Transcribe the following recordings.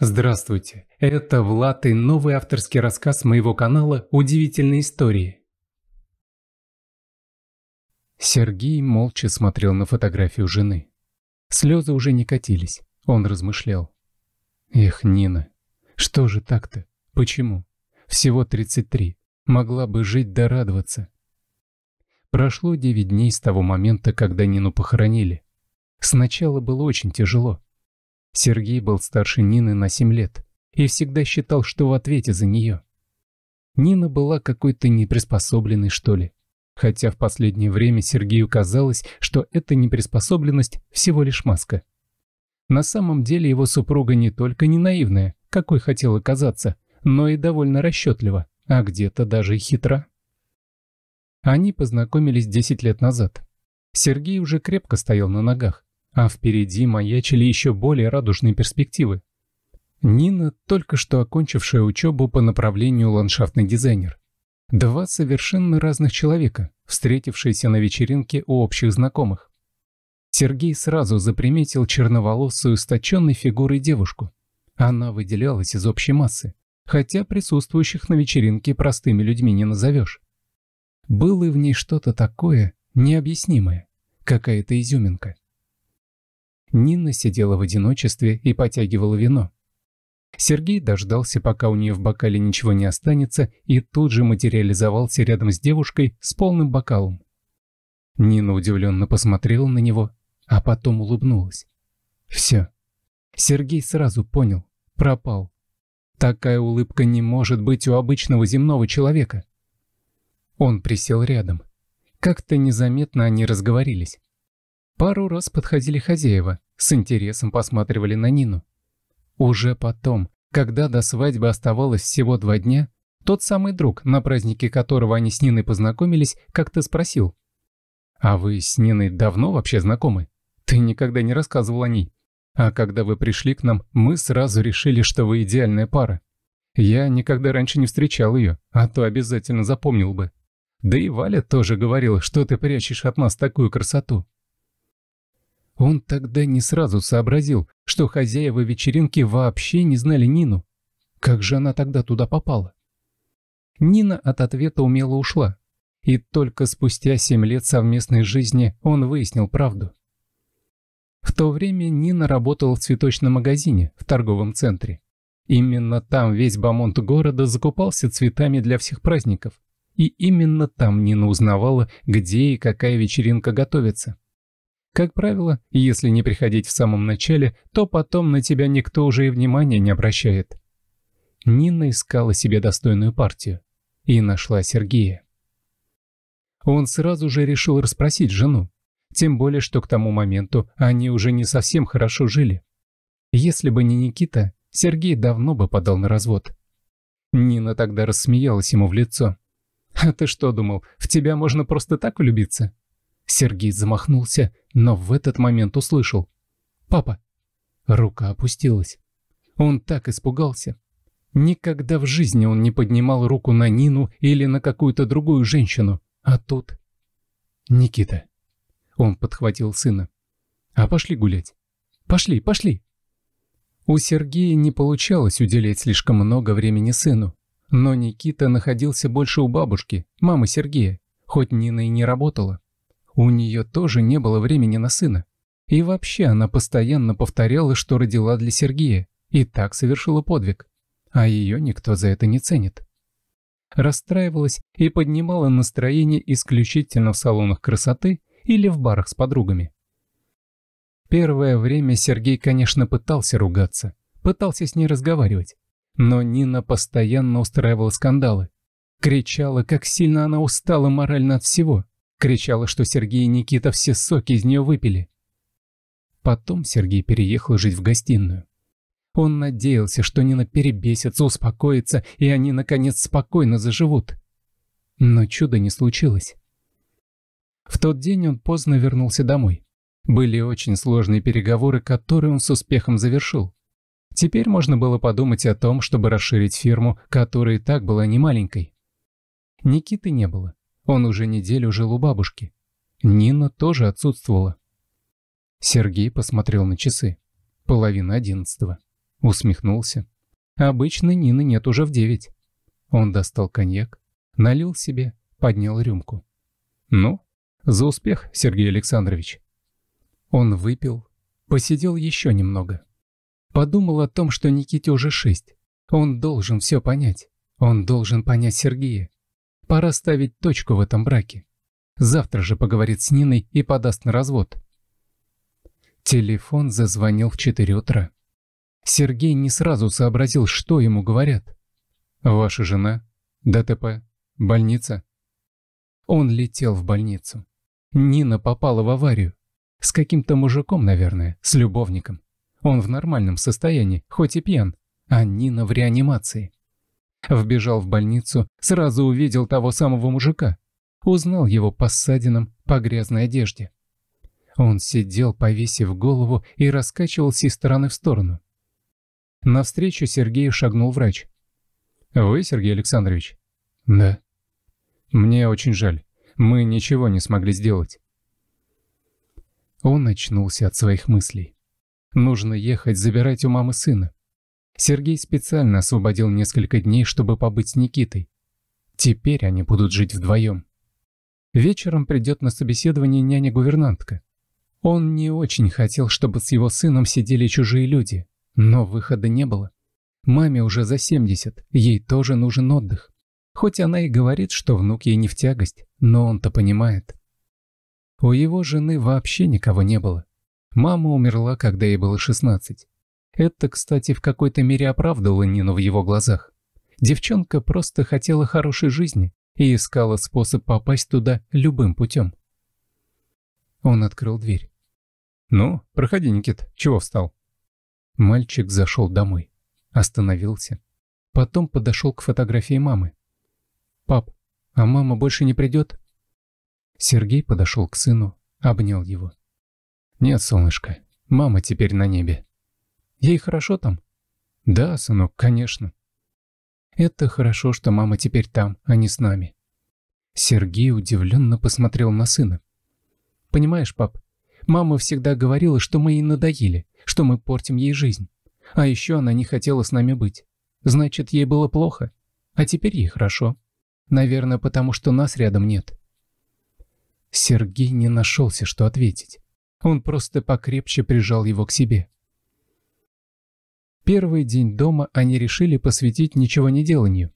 Здравствуйте, это Влад и новый авторский рассказ моего канала «Удивительные истории». Сергей молча смотрел на фотографию жены. Слезы уже не катились, он размышлял. Эх, Нина, что же так-то? Почему? Всего 33, могла бы жить да радоваться. Прошло девять дней с того момента, когда Нину похоронили. Сначала было очень тяжело. Сергей был старше Нины на 7 лет и всегда считал, что в ответе за нее. Нина была какой-то неприспособленной, что ли. Хотя в последнее время Сергею казалось, что эта неприспособленность всего лишь маска. На самом деле его супруга не только не наивная, какой хотела казаться, но и довольно расчетлива, а где-то даже и хитра. Они познакомились 10 лет назад. Сергей уже крепко стоял на ногах, а впереди маячили еще более радужные перспективы. Нина, только что окончившая учебу по направлению ландшафтный дизайнер. Два совершенно разных человека, встретившиеся на вечеринке у общих знакомых. Сергей сразу заприметил черноволосую, сточенной фигурой девушку. Она выделялась из общей массы, хотя присутствующих на вечеринке простыми людьми не назовешь. Было в ней что-то такое необъяснимое, какая-то изюминка. Нина сидела в одиночестве и потягивала вино. Сергей дождался, пока у нее в бокале ничего не останется, и тут же материализовался рядом с девушкой с полным бокалом. Нина удивленно посмотрела на него, а потом улыбнулась. Все. Сергей сразу понял. Пропал. Такая улыбка не может быть у обычного земного человека. Он присел рядом. Как-то незаметно они разговорились. Пару раз подходили хозяева, с интересом посматривали на Нину. Уже потом, когда до свадьбы оставалось всего два дня, тот самый друг, на празднике которого они с Ниной познакомились, как-то спросил. «А вы с Ниной давно вообще знакомы? Ты никогда не рассказывал о ней. А когда вы пришли к нам, мы сразу решили, что вы идеальная пара. Я никогда раньше не встречал ее, а то обязательно запомнил бы. Да и Валя тоже говорил, что ты прячешь от нас такую красоту. Он тогда не сразу сообразил, что хозяева вечеринки вообще не знали Нину. Как же она тогда туда попала? Нина от ответа умело ушла. И только спустя семь лет совместной жизни он выяснил правду. В то время Нина работала в цветочном магазине в торговом центре. Именно там весь бомонд города закупался цветами для всех праздников. И именно там Нина узнавала, где и какая вечеринка готовится. Как правило, если не приходить в самом начале, то потом на тебя никто уже и внимания не обращает. Нина искала себе достойную партию и нашла Сергея. Он сразу же решил расспросить жену, тем более, что к тому моменту они уже не совсем хорошо жили. Если бы не Никита, Сергей давно бы подал на развод. Нина тогда рассмеялась ему в лицо. «А ты что думал, в тебя можно просто так влюбиться?» Сергей замахнулся, но в этот момент услышал. «Папа!» Рука опустилась. Он так испугался. Никогда в жизни он не поднимал руку на Нину или на какую-то другую женщину. А тут... «Никита!» Он подхватил сына. «А пошли гулять. Пошли, пошли!» У Сергея не получалось уделять слишком много времени сыну. Но Никита находился больше у бабушки, мамы Сергея, хоть Нина и не работала. У нее тоже не было времени на сына. И вообще она постоянно повторяла, что родила для Сергея, и так совершила подвиг. А ее никто за это не ценит. Расстраивалась и поднимала настроение исключительно в салонах красоты или в барах с подругами. Первое время Сергей, конечно, пытался ругаться, пытался с ней разговаривать. Но Нина постоянно устраивала скандалы. Кричала, как сильно она устала морально от всего, Кричала, что Сергей и Никита все соки из нее выпили. Потом Сергей переехал жить в гостиную. Он надеялся, что Нина перебесится, успокоится, и они, наконец, спокойно заживут. Но чуда не случилось. В тот день он поздно вернулся домой. Были очень сложные переговоры, которые он с успехом завершил. Теперь можно было подумать о том, чтобы расширить фирму, которая и так была немаленькой. Никиты не было. Он уже неделю жил у бабушки. Нина тоже отсутствовала. Сергей посмотрел на часы. Половина одиннадцатого. Усмехнулся. Обычно Нины нет уже в девять. Он достал коньяк, налил себе, поднял рюмку. «Ну, за успех, Сергей Александрович!» Он выпил, посидел еще немного. Подумал о том, что Никите уже шесть. Он должен все понять. Он должен понять Сергея. Пора ставить точку в этом браке. Завтра же поговорит с Ниной и подаст на развод. Телефон зазвонил в 4 утра. Сергей не сразу сообразил, что ему говорят. «Ваша жена? ДТП? Больница?» Он летел в больницу. Нина попала в аварию. С каким-то мужиком, наверное, с любовником. Он в нормальном состоянии, хоть и пьян, а Нина в реанимации. Вбежал в больницу, сразу увидел того самого мужика. Узнал его по ссадинам, по грязной одежде. Он сидел, повесив голову, и раскачивался из стороны в сторону. Навстречу Сергею шагнул врач. «Вы, Сергей Александрович?» «Да». «Мне очень жаль. Мы ничего не смогли сделать». Он очнулся от своих мыслей. Нужно ехать забирать у мамы сына. Сергей специально освободил несколько дней, чтобы побыть с Никитой. Теперь они будут жить вдвоем. Вечером придет на собеседование няня-гувернантка. Он не очень хотел, чтобы с его сыном сидели чужие люди, но выхода не было. Маме уже за 70, ей тоже нужен отдых. Хоть она и говорит, что внук ей не в тягость, но он-то понимает. У его жены вообще никого не было. Мама умерла, когда ей было 16. Это, кстати, в какой-то мере оправдывало Нину в его глазах. Девчонка просто хотела хорошей жизни и искала способ попасть туда любым путем. Он открыл дверь. «Ну, проходи, Никит, чего встал?» Мальчик зашел домой. Остановился. Потом подошел к фотографии мамы. «Пап, а мама больше не придет?» Сергей подошел к сыну, обнял его. «Нет, солнышко, мама теперь на небе. Ей хорошо там?» «Да, сынок, конечно». «Это хорошо, что мама теперь там, а не с нами». Сергей удивленно посмотрел на сына. «Понимаешь, пап, мама всегда говорила, что мы ей надоели, что мы портим ей жизнь. А еще она не хотела с нами быть. Значит, ей было плохо, а теперь ей хорошо. Наверное, потому что нас рядом нет». Сергей не нашелся, что ответить. Он просто покрепче прижал его к себе. Первый день дома они решили посвятить ничего не деланию.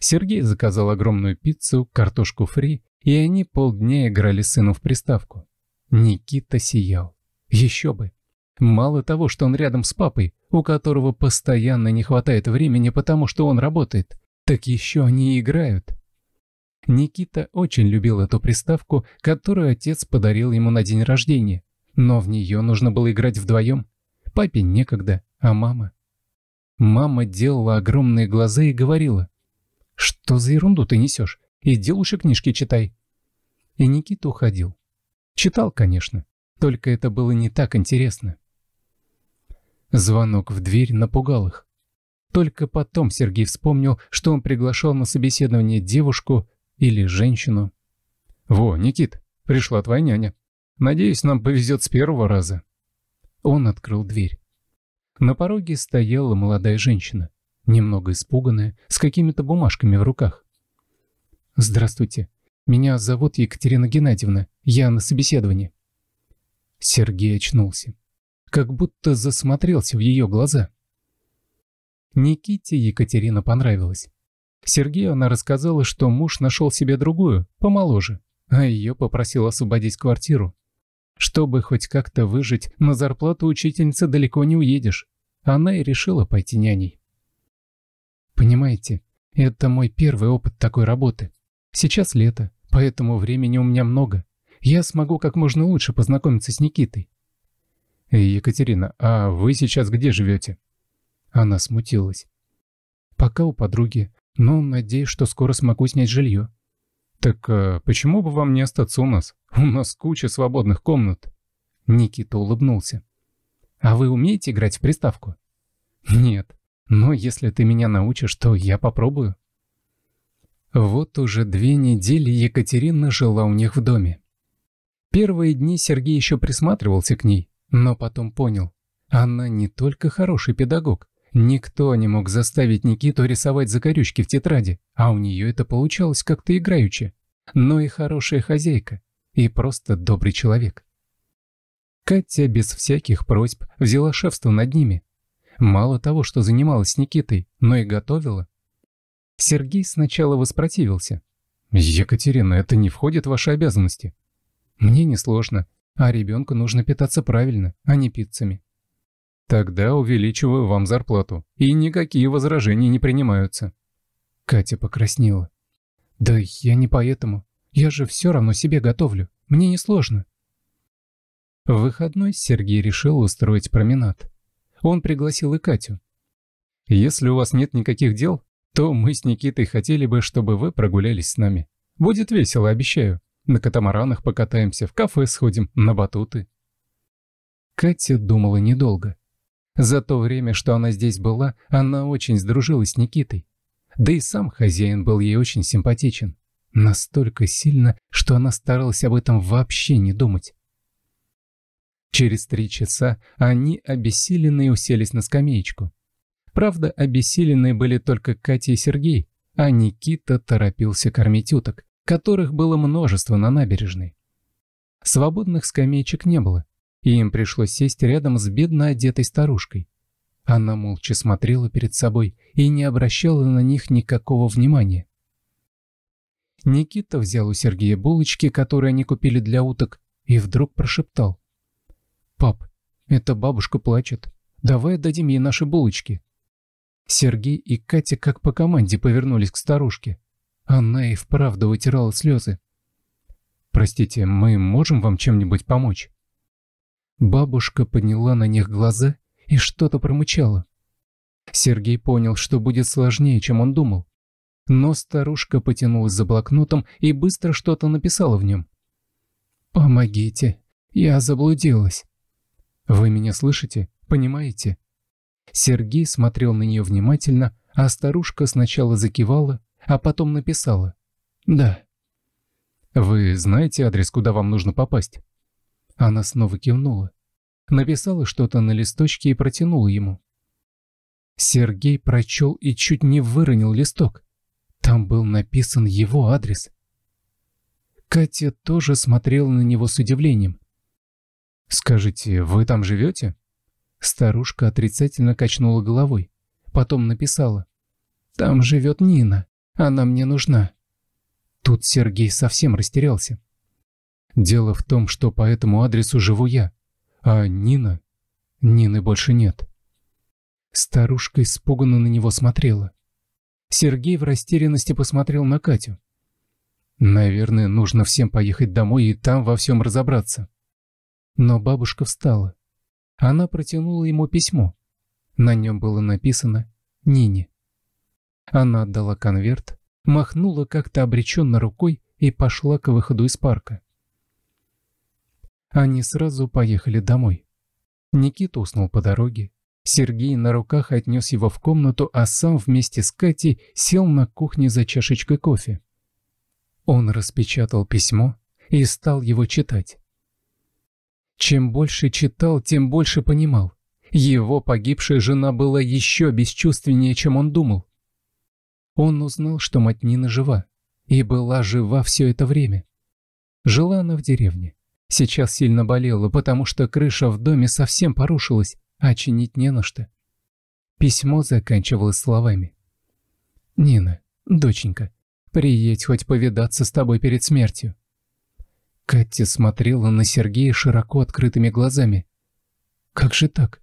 Сергей заказал огромную пиццу, картошку фри, и они полдня играли сыну в приставку. Никита сиял. Еще бы. Мало того, что он рядом с папой, у которого постоянно не хватает времени, потому что он работает, так еще они играют. Никита очень любил эту приставку, которую отец подарил ему на день рождения, но в нее нужно было играть вдвоем. Папе некогда, а мама... Мама делала огромные глаза и говорила, «Что за ерунду ты несешь? Иди лучше книжки читай». И Никита уходил. Читал, конечно, только это было не так интересно. Звонок в дверь напугал их. Только потом Сергей вспомнил, что он приглашал на собеседование девушку или женщину. «Во, Никит, пришла твоя няня. Надеюсь, нам повезет с первого раза». Он открыл дверь. На пороге стояла молодая женщина, немного испуганная, с какими-то бумажками в руках. «Здравствуйте. Меня зовут Екатерина Геннадьевна. Я на собеседовании». Сергей очнулся. Как будто засмотрелся в ее глаза. Никите Екатерина понравилась. Сергею она рассказала, что муж нашел себе другую, помоложе, а ее попросил освободить квартиру. Чтобы хоть как-то выжить, на зарплату учительницы далеко не уедешь. Она и решила пойти няней. Понимаете, это мой первый опыт такой работы. Сейчас лето, поэтому времени у меня много. Я смогу как можно лучше познакомиться с Никитой. Екатерина, а вы сейчас где живете? Она смутилась. Пока у подруги, но надеюсь, что скоро смогу снять жилье. «Так э, почему бы вам не остаться у нас? У нас куча свободных комнат». Никита улыбнулся. «А вы умеете играть в приставку?» «Нет, но если ты меня научишь, то я попробую». Вот уже две недели Екатерина жила у них в доме. Первые дни Сергей еще присматривался к ней, но потом понял, она не только хороший педагог, Никто не мог заставить Никиту рисовать закорючки в тетради, а у нее это получалось как-то играюче. Но ну и хорошая хозяйка, и просто добрый человек. Катя без всяких просьб взяла шефство над ними. Мало того, что занималась с Никитой, но и готовила. Сергей сначала воспротивился. «Екатерина, это не входит в ваши обязанности». «Мне не сложно, а ребенку нужно питаться правильно, а не пиццами». Тогда увеличиваю вам зарплату, и никакие возражения не принимаются». Катя покраснела. «Да я не поэтому. Я же все равно себе готовлю. Мне не сложно. В выходной Сергей решил устроить променад. Он пригласил и Катю. «Если у вас нет никаких дел, то мы с Никитой хотели бы, чтобы вы прогулялись с нами. Будет весело, обещаю. На катамаранах покатаемся, в кафе сходим, на батуты». Катя думала недолго. За то время, что она здесь была, она очень сдружилась с Никитой. Да и сам хозяин был ей очень симпатичен. Настолько сильно, что она старалась об этом вообще не думать. Через три часа они, обессиленные, уселись на скамеечку. Правда, обессиленные были только Катя и Сергей, а Никита торопился кормить уток, которых было множество на набережной. Свободных скамеечек не было, и им пришлось сесть рядом с бедно одетой старушкой. Она молча смотрела перед собой и не обращала на них никакого внимания. Никита взял у Сергея булочки, которые они купили для уток, и вдруг прошептал. «Пап, эта бабушка плачет. Давай отдадим ей наши булочки». Сергей и Катя как по команде повернулись к старушке. Она и вправду вытирала слезы. «Простите, мы можем вам чем-нибудь помочь?» Бабушка подняла на них глаза и что-то промычала. Сергей понял, что будет сложнее, чем он думал. Но старушка потянулась за блокнотом и быстро что-то написала в нем. «Помогите, я заблудилась». «Вы меня слышите? Понимаете?» Сергей смотрел на нее внимательно, а старушка сначала закивала, а потом написала. «Да». «Вы знаете адрес, куда вам нужно попасть?» Она снова кивнула. Написала что-то на листочке и протянула ему. Сергей прочел и чуть не выронил листок. Там был написан его адрес. Катя тоже смотрела на него с удивлением. «Скажите, вы там живете?» Старушка отрицательно качнула головой. Потом написала. «Там живет Нина. Она мне нужна». Тут Сергей совсем растерялся. Дело в том, что по этому адресу живу я, а Нина... Нины больше нет. Старушка испуганно на него смотрела. Сергей в растерянности посмотрел на Катю. Наверное, нужно всем поехать домой и там во всем разобраться. Но бабушка встала. Она протянула ему письмо. На нем было написано «Нине». Она отдала конверт, махнула как-то обреченно рукой и пошла к выходу из парка. Они сразу поехали домой. Никита уснул по дороге. Сергей на руках отнес его в комнату, а сам вместе с Катей сел на кухне за чашечкой кофе. Он распечатал письмо и стал его читать. Чем больше читал, тем больше понимал. Его погибшая жена была еще бесчувственнее, чем он думал. Он узнал, что мать Нина жива, и была жива все это время. Жила она в деревне. Сейчас сильно болела, потому что крыша в доме совсем порушилась, а чинить не на что. Письмо заканчивалось словами. «Нина, доченька, приедь хоть повидаться с тобой перед смертью». Катя смотрела на Сергея широко открытыми глазами. «Как же так?»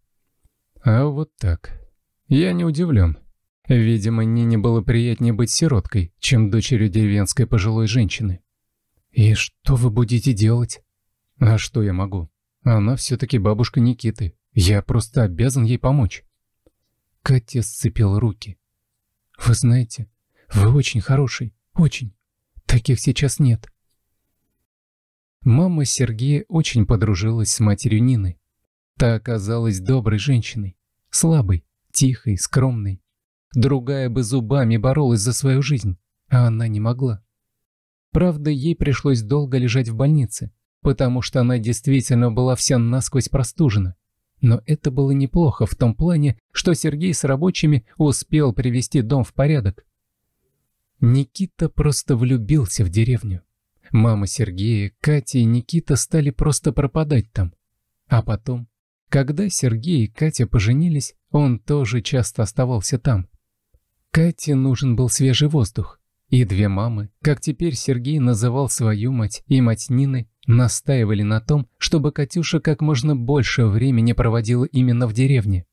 «А вот так. Я не удивлен. Видимо, Нине было приятнее быть сироткой, чем дочерью деревенской пожилой женщины». «И что вы будете делать?» А что я могу? Она все-таки бабушка Никиты. Я просто обязан ей помочь. Катя сцепила руки. Вы знаете, вы очень хороший, очень. Таких сейчас нет. Мама Сергея очень подружилась с матерью Нины. Та оказалась доброй женщиной, слабой, тихой, скромной. Другая бы зубами боролась за свою жизнь, а она не могла. Правда, ей пришлось долго лежать в больнице, потому что она действительно была вся насквозь простужена. Но это было неплохо в том плане, что Сергей с рабочими успел привести дом в порядок. Никита просто влюбился в деревню. Мама Сергея, Катя и Никита стали просто пропадать там. А потом, когда Сергей и Катя поженились, он тоже часто оставался там. Кате нужен был свежий воздух, и две мамы, как теперь Сергей называл свою мать и мать Нины, настаивали на том, чтобы Катюша как можно больше времени проводила именно в деревне.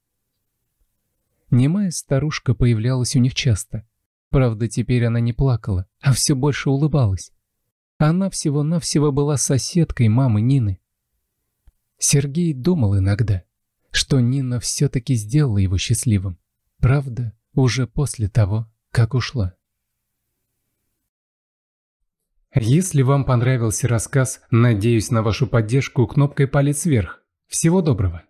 Немая старушка появлялась у них часто. Правда, теперь она не плакала, а все больше улыбалась. Она всего-навсего была соседкой мамы Нины. Сергей думал иногда, что Нина все-таки сделала его счастливым. Правда, уже после того, как ушла. Если вам понравился рассказ, надеюсь на вашу поддержку кнопкой «Палец вверх». Всего доброго!